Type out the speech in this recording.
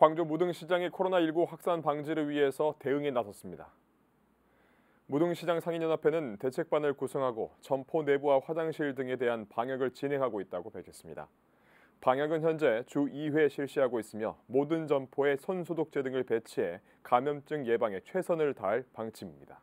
광주 무등시장이 코로나19 확산 방지를 위해서 대응에 나섰습니다. 무등시장 상인연합회는 대책반을 구성하고 점포 내부와 화장실 등에 대한 방역을 진행하고 있다고 밝혔습니다. 방역은 현재 주 2회 실시하고 있으며 모든 점포에 손소독제 등을 배치해 감염증 예방에 최선을 다할 방침입니다.